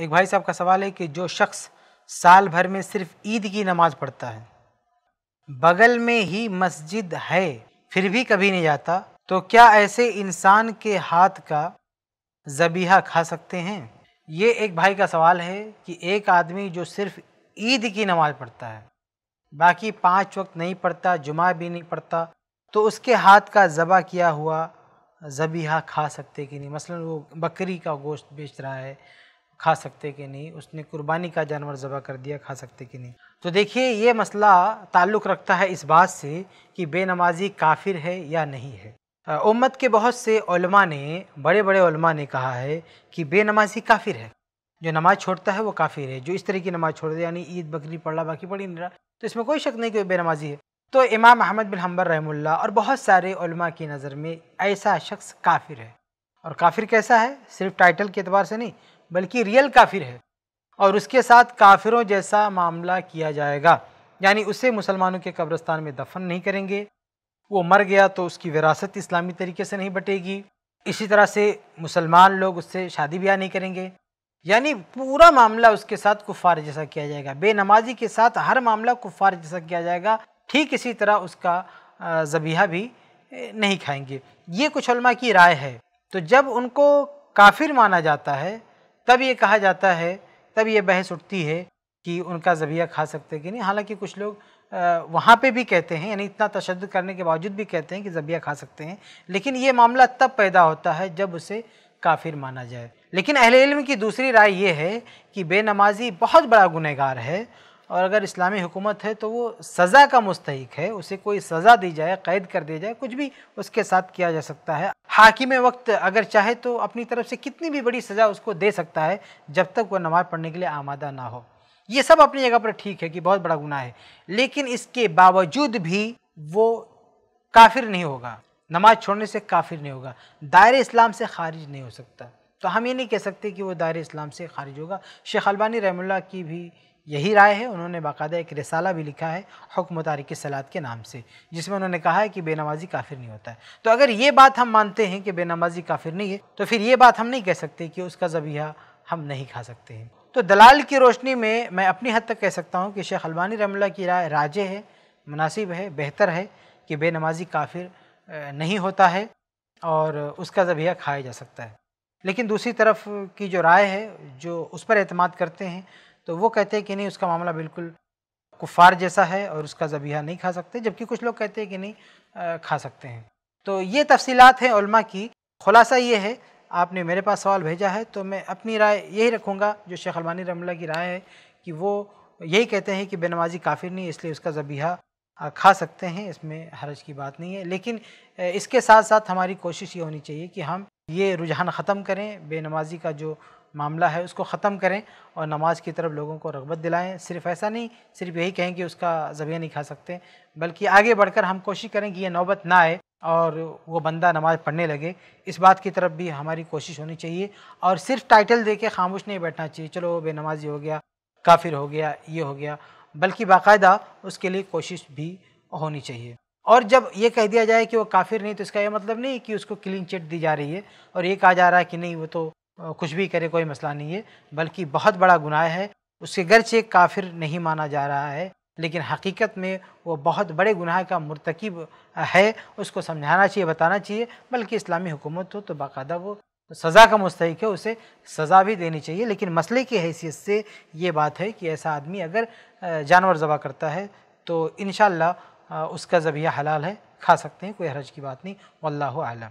एक भाई साहब का सवाल है कि जो शख्स साल भर में सिर्फ ईद की नमाज पढ़ता है बगल में ही मस्जिद है फिर भी कभी नहीं जाता तो क्या ऐसे इंसान के हाथ का जबीहा खा सकते हैं ये एक भाई का सवाल है कि एक आदमी जो सिर्फ ईद की नमाज पढ़ता है बाकी पांच वक्त नहीं पढ़ता जुमा भी नहीं पढ़ता तो उसके हाथ का ज़बा किया हुआ ज़बीहा खा सकते कि नहीं मसलन वो बकरी का गोश्त बेच रहा है खा सकते कि नहीं उसने कुर्बानी का जानवर ज़बह कर दिया खा सकते कि नहीं तो देखिए ये मसला ताल्लुक़ रखता है इस बात से कि बेनमाजी काफिर है या नहीं है उम्मत के बहुत से ने बड़े बड़े ने कहा है कि बेनमाजी काफिर है जो नमाज़ छोड़ता है वो काफिर है जो इस तरह की नमाज़ छोड़ दे यानी ईद बकरी पढ़ रहा बाकी पढ़ी नहीं रहा तो इसमें कोई शक नहीं कि वह बेनमाजी है तो इमाम अहमद बिन हम्बर रहमुल्ला और बहुत सारे की नज़र में ऐसा शख्स काफिर है और काफिर कैसा है सिर्फ टाइटल के अतबार से नहीं बल्कि रियल काफिर है और उसके साथ काफिरों जैसा मामला किया जाएगा यानी उसे मुसलमानों के कब्रस्तान में दफन नहीं करेंगे वो मर गया तो उसकी विरासत इस्लामी तरीके से नहीं बटेगी इसी तरह से मुसलमान लोग उससे शादी ब्याह नहीं करेंगे यानी पूरा मामला उसके साथ कुफार जैसा किया जाएगा बेनमाजी के साथ हर मामला कुफार जैसा किया जाएगा ठीक इसी तरह उसका जबीहा भी नहीं खाएंगे ये कुछ की राय है तो जब उनको काफिर माना जाता है तब ये कहा जाता है तब ये बहस उठती है कि उनका ज़बिया खा सकते कि नहीं हालांकि कुछ लोग वहाँ पे भी कहते हैं यानी इतना तशद करने के बावजूद भी कहते हैं कि ज़बिया खा सकते हैं लेकिन ये मामला तब पैदा होता है जब उसे काफिर माना जाए लेकिन अहिल इल्म की दूसरी राय यह है कि बेनमाजी बहुत बड़ा गुनहगार है और अगर इस्लामी हुकूमत है तो वो सज़ा का मुस्तक है उसे कोई सज़ा दी जाए कैद कर दिया जाए कुछ भी उसके साथ किया जा सकता है हाकिम वक्त अगर चाहे तो अपनी तरफ से कितनी भी बड़ी सज़ा उसको दे सकता है जब तक वह नमाज़ पढ़ने के लिए आमादा ना हो ये सब अपनी जगह पर ठीक है कि बहुत बड़ा गुनाह है लेकिन इसके बावजूद भी वो काफिर नहीं होगा नमाज छोड़ने से काफिर नहीं होगा दायरे इस्लाम से खारिज नहीं हो सकता तो हम ये नहीं कह सकते कि वो दायरे इस्लाम से खारिज होगा शेख अलबानी रहमुल्ला की भी यही राय है उन्होंने बाकायदा एक रिसाला भी लिखा है हुक्म तारिक सलाद के नाम से जिसमें उन्होंने कहा है कि बेनमाजी काफिर नहीं होता है तो अगर ये बात हम मानते हैं कि बेनमाजी काफिर नहीं है तो फिर ये बात हम नहीं कह सकते कि उसका जबिया हम नहीं खा सकते हैं तो दलाल की रोशनी में मैं अपनी हद तक कह सकता हूँ कि शेख अलबानी रमला की राय राजे है मुनासिब है बेहतर है कि बेनमाजी काफिर नहीं होता है और उसका जबिया खाया जा सकता है लेकिन दूसरी तरफ की जो राय है जो उस पर अतमाद करते हैं तो वो कहते हैं कि नहीं उसका मामला बिल्कुल कुफार जैसा है और उसका जबीहा नहीं खा सकते जबकि कुछ लोग कहते हैं कि नहीं खा सकते हैं तो ये तफसीत हैं उलमा की खुलासा ये है आपने मेरे पास सवाल भेजा है तो मैं अपनी राय यही रखूँगा जो शेख अलमानी रमला की राय है कि वो यही कहते हैं कि बेनवाजी काफिर नहीं इसलिए उसका जबीहा खा सकते हैं इसमें हरज की बात नहीं है लेकिन इसके साथ साथ हमारी कोशिश ये होनी चाहिए कि हम ये रुझान ख़त्म करें बेनमाजी का जो मामला है उसको ख़त्म करें और नमाज की तरफ लोगों को रगबत दिलाएं सिर्फ ऐसा नहीं सिर्फ यही कहें कि उसका जबिया नहीं खा सकते बल्कि आगे बढ़कर हम कोशिश करें कि ये नौबत ना आए और वो बंदा नमाज़ पढ़ने लगे इस बात की तरफ भी हमारी कोशिश होनी चाहिए और सिर्फ टाइटल दे के खामोश नहीं बैठना चाहिए चलो बेनमाजी हो गया काफिर हो गया ये हो गया बल्कि बाकायदा उसके लिए कोशिश भी होनी चाहिए और जब ये कह दिया जाए कि वो काफिर नहीं तो इसका यह मतलब नहीं कि उसको क्लीन चिट दी जा रही है और ये कहा जा रहा है कि नहीं वो तो कुछ भी करे कोई मसला नहीं है बल्कि बहुत बड़ा गुनाह है उसके से काफिर नहीं माना जा रहा है लेकिन हकीकत में वो बहुत बड़े गुनाह का मरतकब है उसको समझाना चाहिए बताना चाहिए बल्कि इस्लामी हुकूमत हो तो बाकायदा वो सज़ा का मुस्तक है उसे सज़ा भी देनी चाहिए लेकिन मसले की हैसियत से ये बात है कि ऐसा आदमी अगर जानवर ज़बा करता है तो इन उसका ज़बिया हलाल है खा सकते हैं कोई हरज की बात नहीं वल्ला आलम